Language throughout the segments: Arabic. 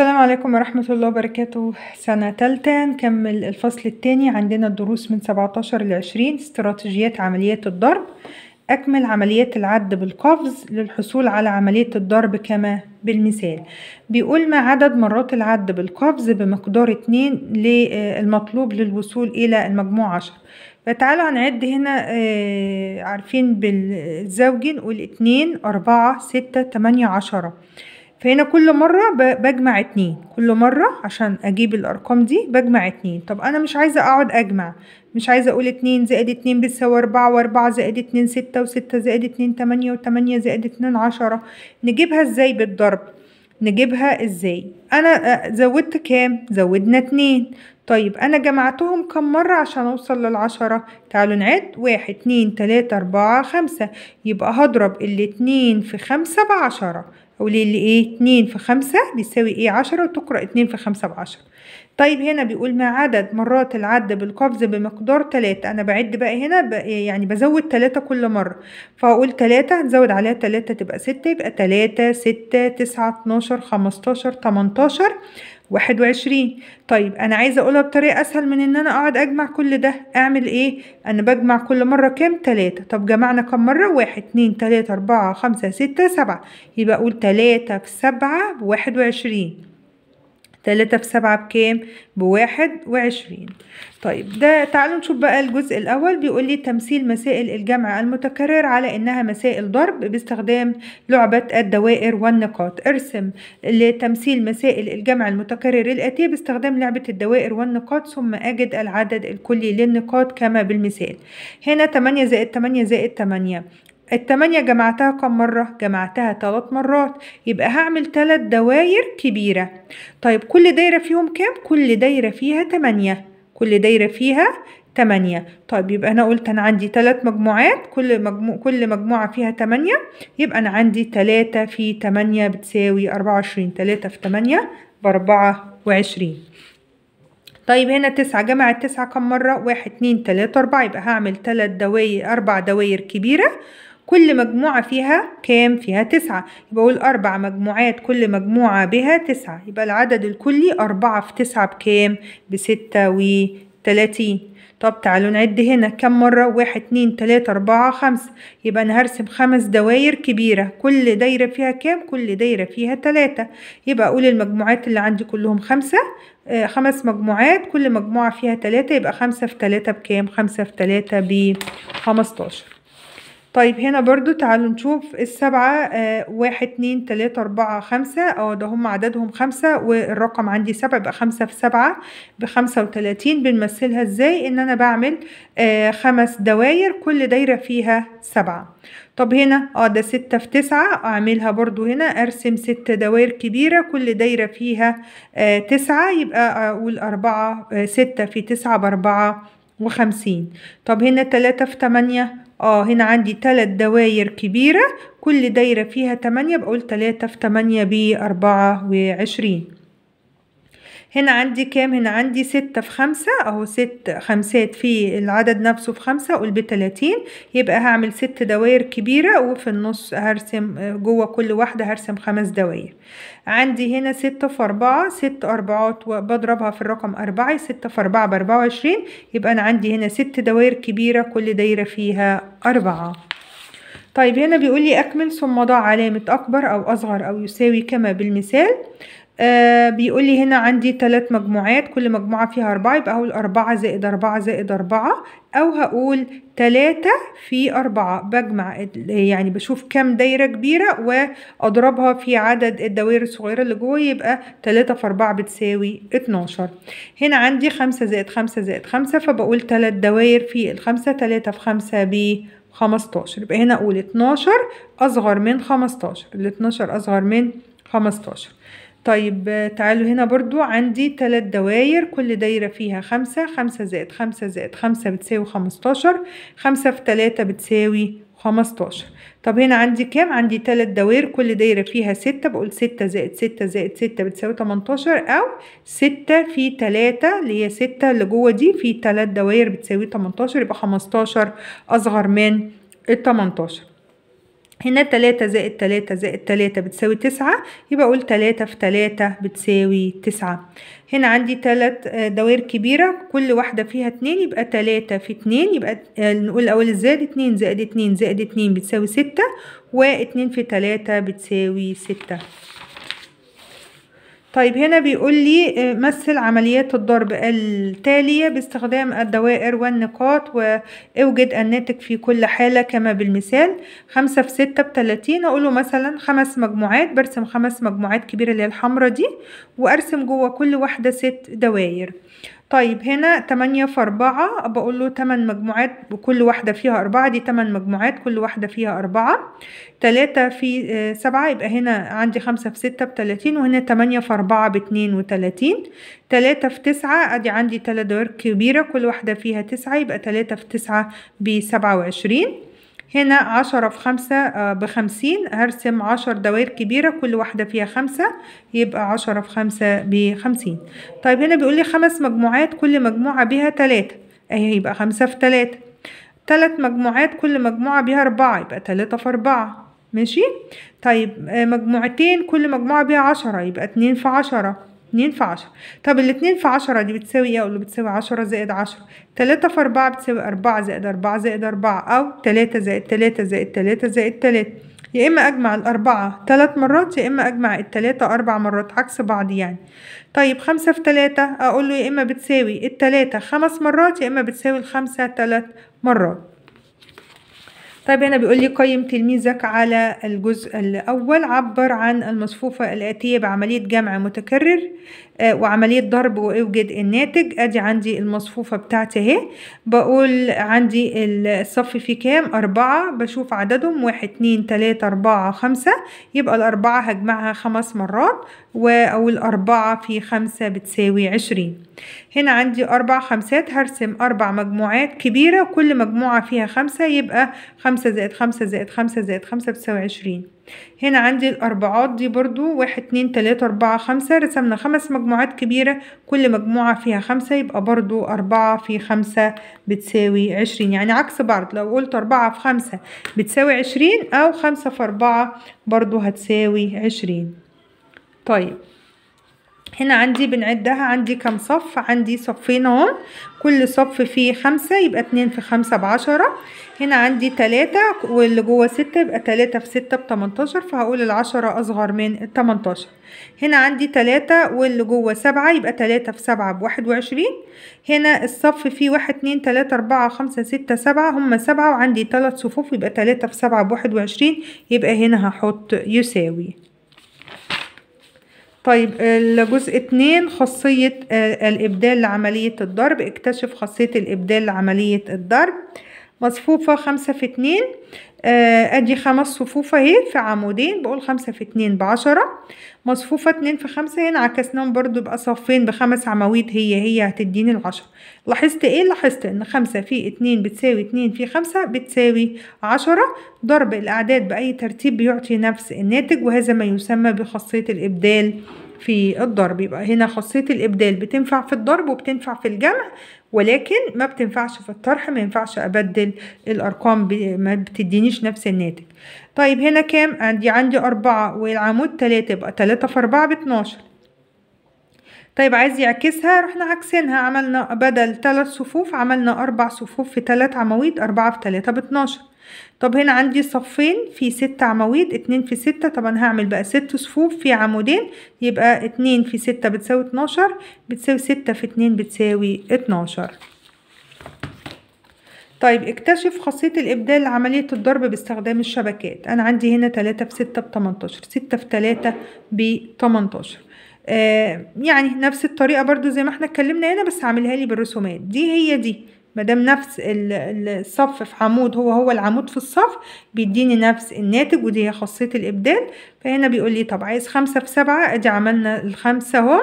السلام عليكم ورحمة الله وبركاته سنة تالتة نكمل الفصل التاني عندنا الدروس من 17 ل 20 استراتيجيات عمليات الضرب أكمل عمليات العد بالقفز للحصول على عملية الضرب كما بالمثال بيقول ما عدد مرات العد بالقفز بمقدار 2 للمطلوب للوصول إلى المجموع 10 فتعالوا هنعد هنا آه، عارفين بالزوجي نقول 2 4 6 8 10 فهنا كل مرة بجمع اتنين كل مرة عشان اجيب الارقام دي بجمع اتنين طب انا مش عايزة اقعد اجمع مش عايزة اقول اتنين زائد اتنين بتساوي اربعة واربعة زائد اتنين ستة وستة زائد اتنين تمانية وتمانية زائد اتنين عشرة نجيبها ازاي بالضرب نجيبها ازاي انا آه، زودت كام زودنا اتنين طيب أنا جمعتهم كم مرة عشان أوصل للعشرة تعالوا نعد واحد اتنين تلاتة أربعة خمسة يبقى هضرب الاتنين في خمسة بعشرة أو اللي إيه اتنين في خمسة بيساوي إيه عشرة وتقرأ اتنين في خمسة بعشرة طيب هنا بيقول ما عدد مرات العد بالقفز بمقدار تلاتة أنا بعد بقى هنا بقى يعني بزود تلاتة كل مرة فأقول تلاتة هنزود عليها تلاتة تبقى ستة يبقى تلاتة ستة تسعة اتناشر خمستاشر تمنتاشر واحد وعشرين طيب انا عايزه اقولها بطريقه اسهل من ان انا اقعد اجمع كل ده اعمل ايه انا بجمع كل مره كام تلاتة طب جمعنا كم مره واحد اتنين تلاتة اربعة خمسة ستة سبعة يبقى اقول تلاتة في سبعة بواحد وعشرين تلاتة في سبعة بكام بواحد وعشرين طيب ده تعالوا نشوف بقى الجزء الأول بيقول لي تمثيل مسائل الجمع المتكرر على إنها مسائل ضرب باستخدام لعبة الدوائر والنقاط ارسم لتمثيل مسائل الجمع المتكرر الآتية باستخدام لعبة الدوائر والنقاط ثم أجد العدد الكلي للنقاط كما بالمثال هنا 8 زائد 8 زائد 8 التمانية جمعتها كم مرة؟ جمعتها تلات مرات يبقى هعمل تلات دواير كبيرة طيب كل دايرة فيهم كام؟ كل دايرة فيها تمانية كل دايرة فيها تمانية طيب يبقى أنا قلت أنا عندي تلات مجموعات كل, مجمو... كل مجموعة فيها تمانية يبقى أنا عندي تلاتة في تمانية بتساوي أربعة وعشرين تلاتة في تمانية بأربعة وعشرين طيب هنا تسعة جمع التسعة كم مرة؟ واحد اتنين تلاتة أربعة يبقى هعمل تلات دواير أربع دواير كبيرة كل مجموعة فيها كام؟ فيها تسعة يبقى أقول أربع مجموعات كل مجموعة بها تسعة يبقى العدد الكلي أربعة في تسعة بكام؟ بستة وتلاتين طب تعالوا نعد هنا كم مرة؟ واحد اتنين تلاتة أربعة خمسة يبقى أنا هرسم خمس دواير كبيرة كل دايرة فيها كام؟ كل دايرة فيها تلاتة يبقى أقول المجموعات اللي عندي كلهم خمسة آه خمس مجموعات كل مجموعة فيها تلاتة يبقى خمسة في تلاتة بكام؟ خمسة في تلاتة بخمستاشر طيب هنا برضو تعالوا نشوف السبعة آه واحد اتنين تلاتة اربعة خمسة اه ده هم عددهم خمسة والرقم عندي سبعة يبقى خمسة في سبعة بخمسة وتلاتين بنمثلها ازاي ان انا بعمل آه خمس دواير كل دايرة فيها سبعة طب هنا اه ده ستة في تسعة اعملها برضو هنا ارسم ستة دوائر كبيرة كل دايرة فيها آه تسعة يبقى اقول اربعة آه ستة في تسعة باربعة وخمسين طب هنا تلاتة في تمانية اه هنا عندي تلات دواير كبيرة كل دايرة فيها تمانية بقول تلاتة في تمانية بأربعة وعشرين هنا عندي كام هنا عندي ستة في خمسة اهو ست خمسات في العدد نفسه في خمسة قول بتلاتين يبقى هعمل ست دوائر كبيرة وفي النص هرسم جوه كل واحدة هرسم خمس دوائر عندي هنا ستة في أربعة ست أربعات وبضربها في الرقم أربعة ستة في أربعة بأربعة وعشرين يبقى أنا عندي هنا ست دوائر كبيرة كل دايرة فيها أربعة طيب هنا بيقول لي أكمل ثم ضع علامة أكبر أو أصغر أو يساوي كما بالمثال آه بيقول لي هنا عندي ثلاث مجموعات كل مجموعة فيها أربعة يبقى هقول أربعة زائد أربعة زائد أربعة أو هقول ثلاثة في أربعة بجمع يعني بشوف كم دايرة كبيرة وأضربها في عدد الدوائر الصغيرة اللي جوه يبقى ثلاثة في أربعة بتساوي اتناشر هنا عندي خمسة زائد خمسة زائد خمسة فبقول ثلاث دوائر في الخمسة ثلاثة في خمسة ب 15 يبقى هنا أقول 12 أصغر من 15 ال 12 أصغر من 15 طيب آه، تعالوا هنا برضو عندي تلات دواير كل دايرة فيها خمسة خمسة زائد خمسة زائد خمسة بتساوي خمستاشر خمسة في تلاتة بتساوي خمستاشر طب هنا عندي كام عندي تلات دوائر كل دايرة فيها ستة بقول ستة زائد ستة زائد ستة بتساوي تمنتاشر أو ستة في تلاتة اللي هي ستة اللي جوه دي في تلات دوائر بتساوي تمنتاشر يبقى خمستاشر أصغر من التمنتاشر هنا تلاتة زائد تلاتة زائد تلاتة بتساوي تسعة يبقى أقول تلاتة في تلاتة بتساوي تسعة هنا عندي تلات آه، دوائر كبيرة كل واحدة فيها اتنين يبقى تلاتة في اتنين يبقى آه، نقول أول الزائد اتنين زائد اتنين زائد اتنين بتساوي ستة واتنين في تلاتة بتساوي ستة طيب هنا بيقول لي آه، مثل عمليات الضرب التالية باستخدام الدوائر والنقاط واوجد الناتج في كل حالة كما بالمثال خمسة في ستة بتلاتين أقوله مثلا خمس مجموعات برسم خمس مجموعات كبيرة اللي هي دي وأرسم جوه كل واحدة ست دوائر طيب هنا تمانية في أربعة بقول له تمن مجموعات كل واحدة فيها أربعة دي تمن مجموعات كل واحدة فيها أربعة تلاتة في آه، سبعة يبقى هنا عندي خمسة في ستة بتلاتين وهنا تمانية في أربعة باتنين وتلاتين تلاتة في تسعة أدي عندي تلات دوائر كبيرة كل واحدة فيها تسعة يبقى تلاتة في تسعة بسبعة وعشرين هنا عشرة في خمسة آه، بخمسين هرسم عشر دوائر كبيرة كل واحدة فيها خمسة يبقى عشرة في خمسة بخمسين طيب هنا بيقول لي خمس مجموعات كل مجموعة بها تلاتة اهي يبقى خمسة في تلاتة تلات مجموعات كل مجموعة بها أربعة يبقى تلاتة في أربعة ماشي طيب آه، مجموعتين كل مجموعة بها عشرة يبقى اتنين في عشرة اتنين في عشرة طب الاتنين في عشرة دي بتساوي ايه اقول له بتساوي عشرة زائد عشرة تلاتة في اربعة بتساوي اربعة زائد اربعة زائد اربعة او تلاتة زائد تلاتة زائد تلاتة زائد تلاتة يا اما اجمع الاربعة تلات مرات يا اما اجمع التلاتة اربع مرات عكس بعض يعني طيب خمسة في تلاتة اقول له يا اما بتساوي التلاتة خمس مرات يا اما بتساوي الخمسة تلات مرات طيب هنا بيقول لي قيم تلميذك على الجزء الأول عبر عن المصفوفة الآتية بعملية جمع متكرر آه، وعملية ضرب واوجد الناتج ادي عندي المصفوفة بتاعتي اهي بقول عندي الصف فيه كام اربعة بشوف عددهم واحد اتنين تلاتة اربعة خمسة يبقى الاربعة هجمعها خمس مرات او الاربعة في خمسة بتساوي عشرين هنا عندي اربع خمسات هرسم اربع مجموعات كبيرة كل مجموعة فيها خمسة يبقى خمسة زائد خمسة زائد خمسة زائد خمسة بتساوي عشرين هنا عندي الأربعات دي برضو واحد اتنين تلاتة أربعة خمسة رسمنا خمس مجموعات كبيرة كل مجموعة فيها خمسة يبقى برضو أربعة في خمسة بتساوي عشرين يعني عكس بعض لو قلت أربعة في خمسة بتساوي عشرين أو خمسة في أربعة برضو هتساوي عشرين طيب هنا عندي بنعدها عندي كام صف عندي صفين اهو كل صف فيه خمسة يبقى اتنين في خمسة بعشرة هنا عندي تلاتة واللي جوه ستة يبقى تلاتة في ستة بتمنتاشر فهقول العشرة أصغر من التمنتاشر هنا عندي تلاتة واللي جوه سبعة يبقى تلاتة في سبعة بواحد وعشرين هنا الصف فيه واحد اتنين تلاتة أربعة خمسة ستة سبعة هما سبعة وعندي تلات صفوف يبقى تلاتة في سبعة بواحد وعشرين يبقى هنا هحط يساوي طيب الجزء اتنين خاصية آه، الإبدال لعملية الضرب اكتشف خاصية الإبدال لعملية الضرب مصفوفة خمسة في اتنين آه ادي خمس صفوف اهي في عمودين بقول خمسة في اتنين بعشرة مصفوفة اتنين في خمسة هنا عكسناهم برضو بقى صفين بخمس عواميد هي هي هتديني العشرة لاحظت ايه لاحظت ان خمسة في اتنين بتساوي اتنين في خمسة بتساوي عشرة ضرب الاعداد باي ترتيب بيعطي نفس الناتج وهذا ما يسمى بخاصية الابدال في الضرب يبقى هنا خاصية الإبدال بتنفع في الضرب وبتنفع في الجمع ولكن ما بتنفعش في الطرح ما ينفعش أبدل الأرقام ما بتدينيش نفس الناتج طيب هنا كام عندي عندي أربعة والعمود تلاتة يبقى تلاتة في أربعة باتناشر طيب عايز يعكسها رحنا عكسينها عملنا بدل ثلاث صفوف عملنا أربع صفوف في ثلاث عواميد أربعة في ثلاثة باتناشر طب هنا عندي صفين في ست عواميد اتنين في ستة طب انا هعمل بقى ست صفوف في عمودين يبقى اتنين في ستة بتساوي اتناشر بتساوي ستة في اتنين بتساوي اتناشر طيب اكتشف خاصية الإبدال لعملية الضرب باستخدام الشبكات أنا عندي هنا تلاتة في ستة بتمنتاشر ستة في تلاتة بتمنتاشر آه يعني نفس الطريقة برضو زي ما احنا اتكلمنا هنا بس هعملها لي بالرسومات دي هي دي مادام نفس الصف في عمود هو هو العمود في الصف بيديني نفس الناتج ودي هي خاصية الإبدال فهنا بيقول لي طب عايز خمسة في سبعة ادي عملنا الخمسة اهو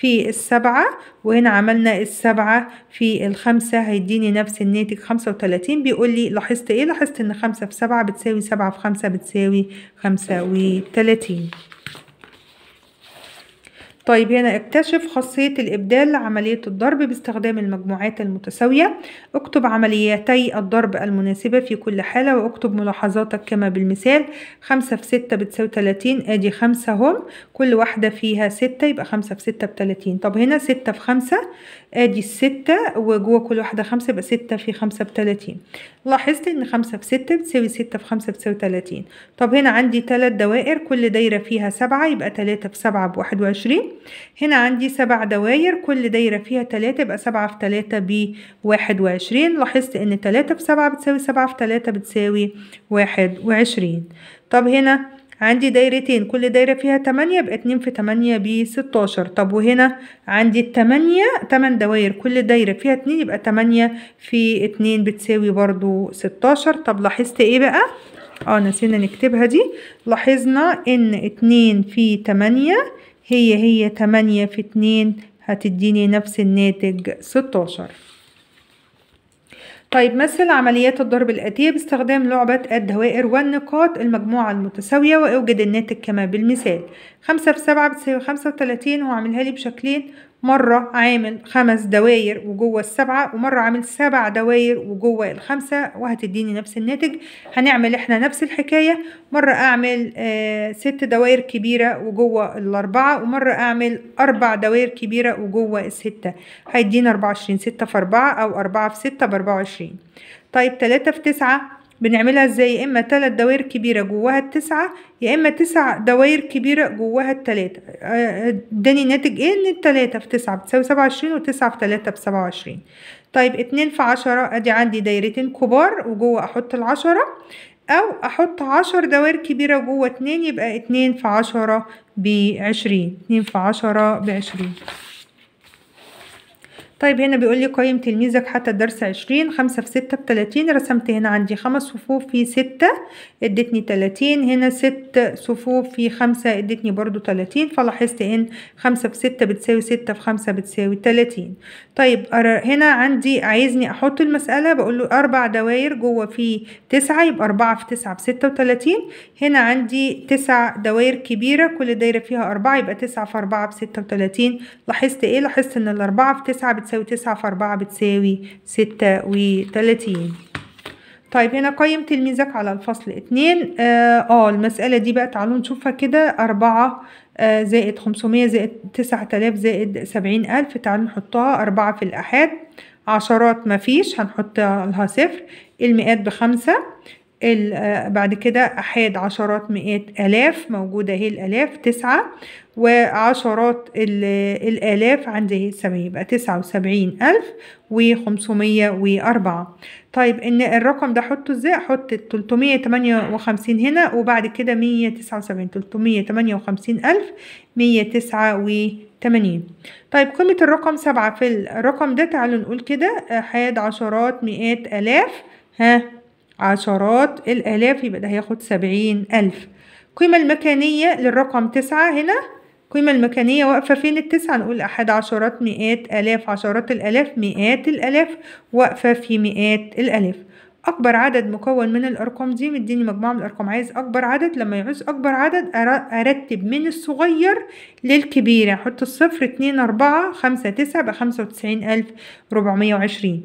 في السبعة وهنا عملنا السبعة في الخمسة هيديني نفس الناتج خمسة وتلاتين بيقول لي لاحظت ايه لاحظت ان خمسة في سبعة بتساوي سبعة في خمسة بتساوي خمسة وتلاتين طيب هنا اكتشف خاصية الإبدال لعملية الضرب باستخدام المجموعات المتساوية اكتب عمليتي الضرب المناسبة في كل حالة واكتب ملاحظاتك كما بالمثال خمسة في ستة بتساوي تلاتين ادي خمسة هم كل واحدة فيها ستة يبقى خمسة في ستة بتلاتين طب هنا ستة في خمسة ادي الستة وجوه كل واحدة خمسة يبقى ستة في خمسة بتلاتين لاحظت ان خمسة في ستة بتساوي ستة في خمسة بتساوي تلاتين طب هنا عندي تلات دوائر كل دايرة فيها سبعة يبقى تلاتة في سبعة بواحد وعشرين هنا عندي سبع دوائر كل دايرة فيها تلاتة يبقى سبعة في تلاتة بواحد وعشرين لاحظت ان تلاتة في سبعة بتساوي سبعة في تلاتة بتساوي واحد وعشرين طب هنا عندي دايرتين كل دايرة فيها تمانية يبقى اتنين في تمانية بستاشر طب وهنا عندي التمانية تمن دواير كل دايرة فيها اتنين يبقى تمانية في اتنين بتساوي برضو ستاشر طب لاحظت ايه بقى اه نسينا نكتبها دي لاحظنا ان اتنين في تمانية هي هي تمانية في اتنين هتديني نفس الناتج ستاشر طيب مثل عمليات الضرب الآتية باستخدام لعبة الدوائر والنقاط المجموعة المتساوية وأوجد الناتج كما بالمثال خمسة في سبعة بتساوي خمسة وتلاتين هعملها لي بشكلين مرة عامل خمس دواير وجوه السبعة ومرة عامل سبع دواير وجوه الخمسة وهتديني نفس الناتج هنعمل احنا نفس الحكاية مرة اعمل آه ست دواير كبيرة وجوه الاربعة ومرة اعمل اربع دواير كبيرة وجوه الستة هيدينا اربعة وعشرين ستة في اربعة او اربعة في ستة باربعة وعشرين طيب تلاتة في تسعة بنعملها ازاي يا اما تلات دوائر كبيره جواها التسعه يا اما تسع دوائر كبيره جواها التلاته آه، اداني ناتج ايه ان التلاته في تسعه بتساوي سبعه وعشرين وتسعه في تلاته بسبعه وعشرين طيب اتنين في عشره ادي عندي دايرتين كبار وجوه احط العشره او احط عشر دوائر كبيره جوه اتنين يبقى اتنين في عشره بعشرين اتنين في عشره بعشرين طيب هنا بيقول لي قيم تلميذك حتى الدرس عشرين خمسة في ستة بتلاتين رسمت هنا عندي خمس صفوف في ستة ادتني تلاتين هنا ست صفوف في خمسة ادتني برضو تلاتين فلاحظت ان خمسة في ستة بتساوي ستة في خمسة بتساوي تلاتين طيب هنا عندي عايزني احط المسألة بقول له اربع دواير جوه في تسعة يبقى اربعة في تسعة بستة وتلاتين هنا عندي تسع دواير كبيرة كل دايرة فيها اربعة يبقى تسعة في اربعة بستة وتلاتين لاحظت ايه لاحظت ان الاربعة في تسعة تساوي تسعة في أربعة بتساوي ستة وتلاتين طيب هنا قيم تلميذك على الفصل اتنين اه, آه، المسألة دي بقى تعالوا نشوفها كده أربعة آه، زائد خمسمية زائد تسعة تلاف زائد سبعين ألف تعالوا نحطها أربعة في الأحاد عشرات مفيش هنحط لها صفر المئات بخمسة آه، بعد كده أحاد عشرات مئات ألاف موجودة اهي الألاف تسعة وعشرات الآلاف عند السبعين يبقى تسعة وسبعين ألف وخمسمية وأربعة طيب إن الرقم ده حطه إزاي أحط تلتمية تمانية وخمسين هنا وبعد كده مية تسعة وسبعين تلتمية تمانية وخمسين ألف مية تسعة تمانين. طيب قيمة الرقم سبعة في الرقم ده تعالوا نقول كده حاد عشرات مئات آلاف ها عشرات الآلاف يبقى ده هياخد سبعين ألف القيمة المكانية للرقم تسعة هنا القيمة المكانية واقفة فين التسعة نقول أحد عشرات مئات آلاف عشرات الآلاف مئات الآلاف واقفة في مئات الآلاف أكبر عدد مكون من الأرقام دي مديني مجموعة من الأرقام عايز أكبر عدد لما يعوز أكبر عدد أرتب من الصغير للكبير أحط الصفر اتنين أربعة خمسة تسعة بخمسة وتسعين ألف ربعمية وعشرين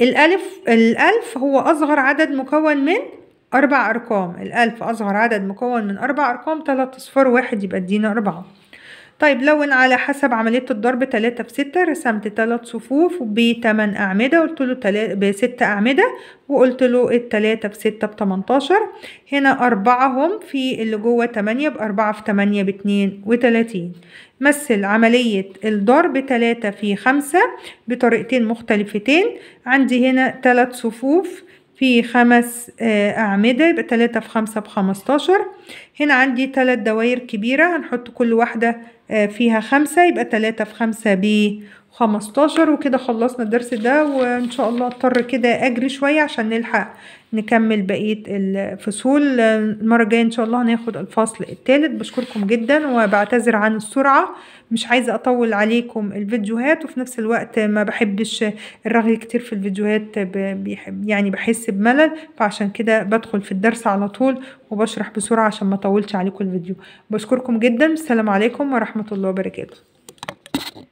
الألف الألف هو أصغر عدد مكون من أربع أرقام الألف أصغر عدد مكون من أربع أرقام تلات أصفار واحد يبقى ادينا أربعة طيب لون على حسب عملية الضرب تلاتة في ستة رسمت تلات صفوف بتمن أعمدة قلت له تلات بستة أعمدة وقلت له التلاتة في ستة بتمنتاشر هنا أربعة هم في اللي جوه تمانية بأربعة في تمانية باتنين وتلاتين مثل عملية الضرب تلاتة في خمسة بطريقتين مختلفتين عندي هنا تلات صفوف في خمس آه، أعمدة يبقى تلاتة في خمسة بخمستاشر هنا عندي تلات دوائر كبيرة هنحط كل واحدة آه، فيها خمسة يبقى تلاتة في خمسة بخمستاشر 15 وكده خلصنا الدرس ده وان شاء الله اضطر كده اجري شوية عشان نلحق نكمل بقية الفصول المرة الجاية ان شاء الله هناخد الفصل الثالث بشكركم جدا وبعتذر عن السرعة مش عايزة اطول عليكم الفيديوهات وفي نفس الوقت ما بحبش الرغي كتير في الفيديوهات بيحب يعني بحس بملل فعشان كده بدخل في الدرس على طول وبشرح بسرعة عشان ما اطولش عليكم الفيديو بشكركم جدا السلام عليكم ورحمة الله وبركاته